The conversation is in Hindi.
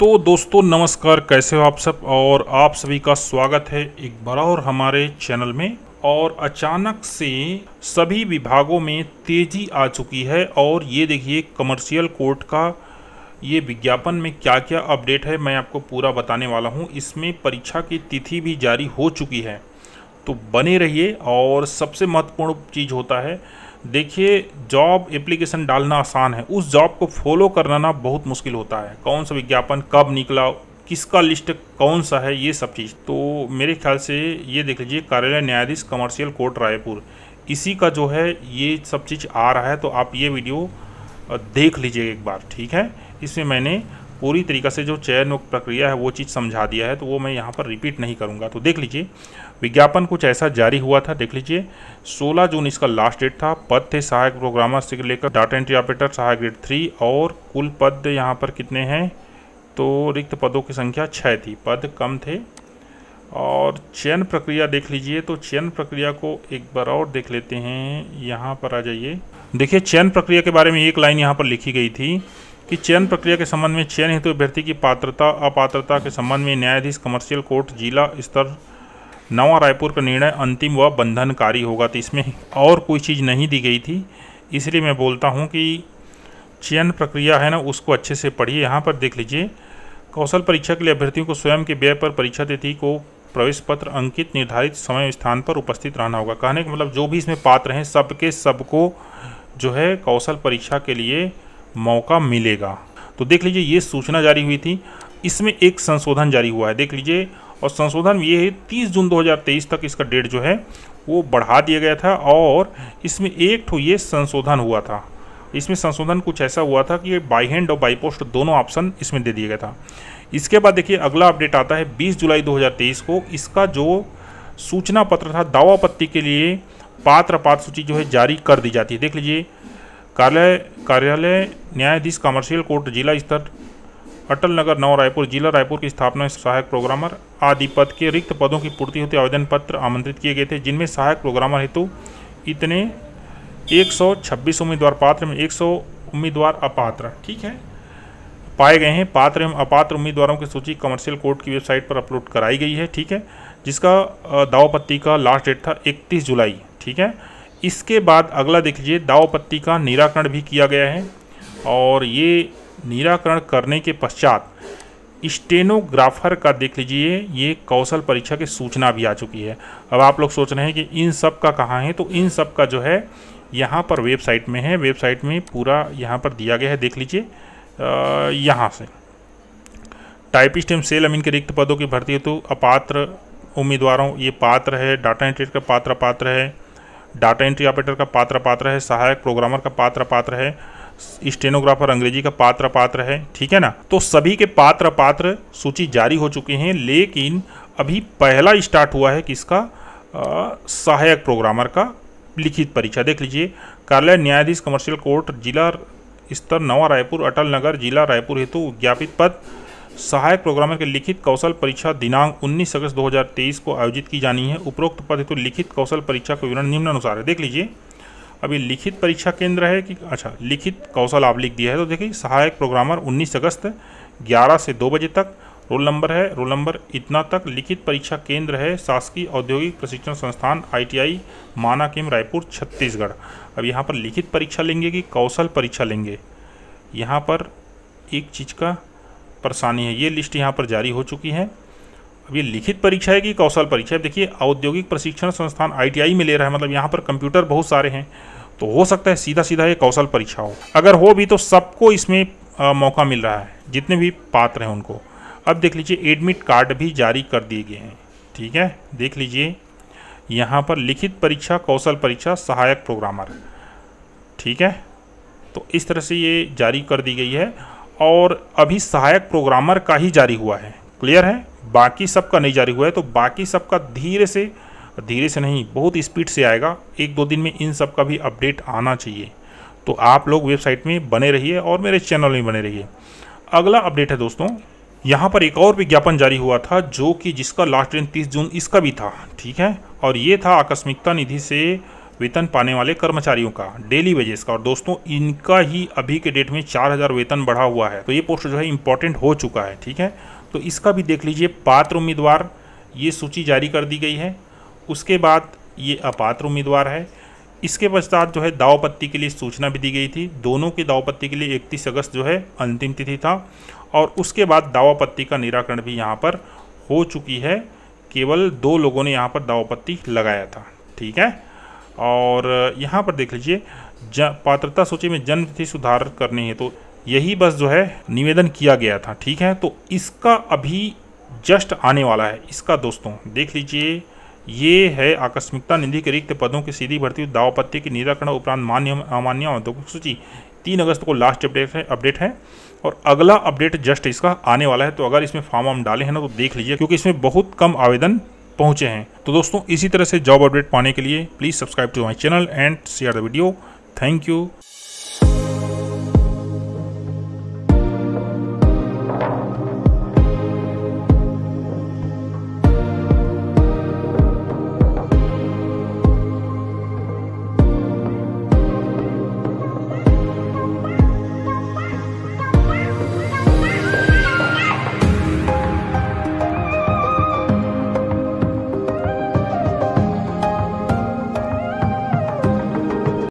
तो दोस्तों नमस्कार कैसे हो आप सब और आप सभी का स्वागत है एक बार और हमारे चैनल में और अचानक से सभी विभागों में तेजी आ चुकी है और ये देखिए कमर्शियल कोर्ट का ये विज्ञापन में क्या क्या अपडेट है मैं आपको पूरा बताने वाला हूँ इसमें परीक्षा की तिथि भी जारी हो चुकी है तो बने रहिए और सबसे महत्वपूर्ण चीज़ होता है देखिए जॉब एप्लीकेशन डालना आसान है उस जॉब को फॉलो करना ना बहुत मुश्किल होता है कौन सा विज्ञापन कब निकला किसका लिस्ट कौन सा है ये सब चीज़ तो मेरे ख्याल से ये देख लीजिए कार्यालय न्यायाधीश कमर्शियल कोर्ट रायपुर इसी का जो है ये सब चीज़ आ रहा है तो आप ये वीडियो देख लीजिए एक बार ठीक है इसमें मैंने पूरी तरीक़े से जो चयन प्रक्रिया है वो चीज़ समझा दिया है तो वो मैं यहाँ पर रिपीट नहीं करूँगा तो देख लीजिए विज्ञापन कुछ ऐसा जारी हुआ था देख लीजिए 16 जून इसका लास्ट डेट था पद थे सहायक प्रोग्रामर से लेकर डाटा एंट्री ऑपरेटर सहायक ग्रेड थ्री और कुल पद यहाँ पर कितने हैं तो रिक्त पदों की संख्या छः थी पद कम थे और चयन प्रक्रिया देख लीजिए तो चयन प्रक्रिया को एक बार और देख लेते हैं यहाँ पर आ जाइए देखिए चयन प्रक्रिया के बारे में एक लाइन यहाँ पर लिखी गई थी कि चयन प्रक्रिया के संबंध में चयन हेतु अभ्यर्थी की पात्रता अपात्रता के संबंध में न्यायाधीश कमर्शियल कोर्ट जिला स्तर नवा रायपुर का निर्णय अंतिम व बंधनकारी होगा तो इसमें और कोई चीज़ नहीं दी गई थी इसलिए मैं बोलता हूँ कि चयन प्रक्रिया है ना उसको अच्छे से पढ़िए यहाँ पर देख लीजिए कौशल परीक्षा के लिए अभ्यर्थियों को स्वयं के व्यय पर परीक्षा तिथि को प्रवेश पत्र अंकित निर्धारित समय स्थान पर उपस्थित रहना होगा कहने का मतलब जो भी इसमें पात्र हैं सबके सबको जो है कौशल परीक्षा के लिए मौका मिलेगा तो देख लीजिए ये सूचना जारी हुई थी इसमें एक संशोधन जारी हुआ है देख लीजिए और संशोधन ये है तीस जून 2023 तक इसका डेट जो है वो बढ़ा दिया गया था और इसमें एक ठो ये संशोधन हुआ था इसमें संशोधन कुछ ऐसा हुआ था कि बाई हैंड और बाई पोस्ट दोनों ऑप्शन इसमें दे दिया गया था इसके बाद देखिए अगला अपडेट आता है 20 जुलाई 2023 को इसका जो सूचना पत्र था दावा पत्ती के लिए पात्र पात्र सूची जो है जारी कर दी जाती है देख लीजिए कार्यालय कार्यालय न्यायाधीश कमर्शियल कोर्ट जिला स्तर अटल नगर नौ रायपुर जिला रायपुर की स्थापना में सहायक प्रोग्रामर आदि पद के रिक्त पदों की पूर्ति होते आवेदन पत्र आमंत्रित किए गए थे जिनमें सहायक प्रोग्रामर हेतु इतने 126 उम्मीदवार पात्र में 100 उम्मीदवार अपात्र ठीक है पाए गए हैं पात्र एवं अपात्र उम्मीदवारों की सूची कमर्शियल कोर्ट की वेबसाइट पर अपलोड कराई गई है ठीक है जिसका दावापत्ति का लास्ट डेट था 31 जुलाई ठीक है इसके बाद अगला देख लीजिए दाव पत्ती का निराकरण भी किया गया है और ये निराकरण करने के पश्चात स्टेनोग्राफर का देख लीजिए ये कौशल परीक्षा की सूचना भी आ चुकी है अब आप लोग सोच रहे हैं कि इन सब का कहाँ है तो इन सब का जो है यहाँ पर वेबसाइट में है वेबसाइट में पूरा यहाँ पर दिया गया है देख लीजिए यहाँ से टाइपिस्ट एम सेल अमीन के रिक्त पदों की भर्ती हेतु अपात्र उम्मीदवारों ये पात्र है डाटा एंट्री का पात्र अपात्र है डाटा एंट्री ऑपरेटर का पात्र पात्र है सहायक प्रोग्रामर का पात्र पात्र है स्टेनोग्राफर अंग्रेजी का पात्र पात्र है ठीक है ना तो सभी के पात्र पात्र सूची जारी हो चुके हैं लेकिन अभी पहला स्टार्ट हुआ है किसका सहायक प्रोग्रामर का लिखित परीक्षा देख लीजिए कार्यालय न्यायाधीश कमर्शियल कोर्ट जिला स्तर नवा रायपुर अटल नगर जिला रायपुर हेतु ज्ञापित पद सहायक प्रोग्रामर के लिखित कौशल परीक्षा दिनांक 19 अगस्त 2023 को आयोजित की जानी है उपरोक्त पद हेतु तो लिखित कौशल परीक्षा का विवरण निम्न अनुसार है देख लीजिए अभी लिखित परीक्षा केंद्र है कि अच्छा लिखित कौशल आप लिख दिया है तो देखिए सहायक प्रोग्रामर उन्नीस अगस्त ग्यारह से दो बजे तक रोल नंबर है रोल नंबर इतना तक लिखित परीक्षा केंद्र है शासकीय औद्योगिक प्रशिक्षण संस्थान आईटीआई माना किम रायपुर छत्तीसगढ़ अब यहाँ पर लिखित परीक्षा लेंगे कि कौशल परीक्षा लेंगे यहाँ पर एक चीज़ का परेशानी है ये लिस्ट यहाँ पर जारी हो चुकी है अब ये लिखित परीक्षा है कि कौशल परीक्षा है देखिए औद्योगिक प्रशिक्षण संस्थान आईटीआई में ले रहा है मतलब यहाँ पर कंप्यूटर बहुत सारे हैं तो हो सकता है सीधा सीधा ये कौशल परीक्षा हो अगर हो भी तो सबको इसमें आ, मौका मिल रहा है जितने भी पात्र हैं उनको अब देख लीजिए एडमिट कार्ड भी जारी कर दिए गए हैं ठीक है देख लीजिए यहाँ पर लिखित परीक्षा कौशल परीक्षा सहायक प्रोग्रामर ठीक है तो इस तरह से ये जारी कर दी गई है और अभी सहायक प्रोग्रामर का ही जारी हुआ है क्लियर है बाकी सब का नहीं जारी हुआ है तो बाकी सब का धीरे से धीरे से नहीं बहुत स्पीड से आएगा एक दो दिन में इन सब का भी अपडेट आना चाहिए तो आप लोग वेबसाइट में बने रहिए और मेरे चैनल में बने रहिए अगला अपडेट है दोस्तों यहाँ पर एक और विज्ञापन जारी हुआ था जो कि जिसका लास्ट डेट तीस जून इसका भी था ठीक है और ये था आकस्मिकता निधि से वेतन पाने वाले कर्मचारियों का डेली वेजेस का और दोस्तों इनका ही अभी के डेट में चार हजार वेतन बढ़ा हुआ है तो ये पोस्ट जो है इंपॉर्टेंट हो चुका है ठीक है तो इसका भी देख लीजिए पात्र उम्मीदवार ये सूची जारी कर दी गई है उसके बाद ये अपात्र उम्मीदवार है इसके पश्चात जो है दावपत्ति के लिए सूचना भी दी गई थी दोनों की दावपत्ति के लिए 31 अगस्त जो है अंतिम तिथि था और उसके बाद दावापत्ति का निराकरण भी यहाँ पर हो चुकी है केवल दो लोगों ने यहाँ पर दावापत्ति लगाया था ठीक है और यहाँ पर देख लीजिए पात्रता सूची में जन्म तिथि सुधार करनी है तो यही बस जो है निवेदन किया गया था ठीक है तो इसका अभी जस्ट आने वाला है इसका दोस्तों देख लीजिए ये है आकस्मिकता निधि के रिक्त पदों की सीधी भर्ती दावापत्ति के निराकरण उपरांत मान्य अमान्य औद्योगिक सूची तीन अगस्त को लास्ट अपडेट है अपडेट है और अगला अपडेट जस्ट इसका आने वाला है तो अगर इसमें फॉर्म हम डाले हैं ना तो देख लीजिए क्योंकि इसमें बहुत कम आवेदन पहुँचे हैं तो दोस्तों इसी तरह से जॉब अपडेट पाने के लिए please subscribe to my channel and share the video thank you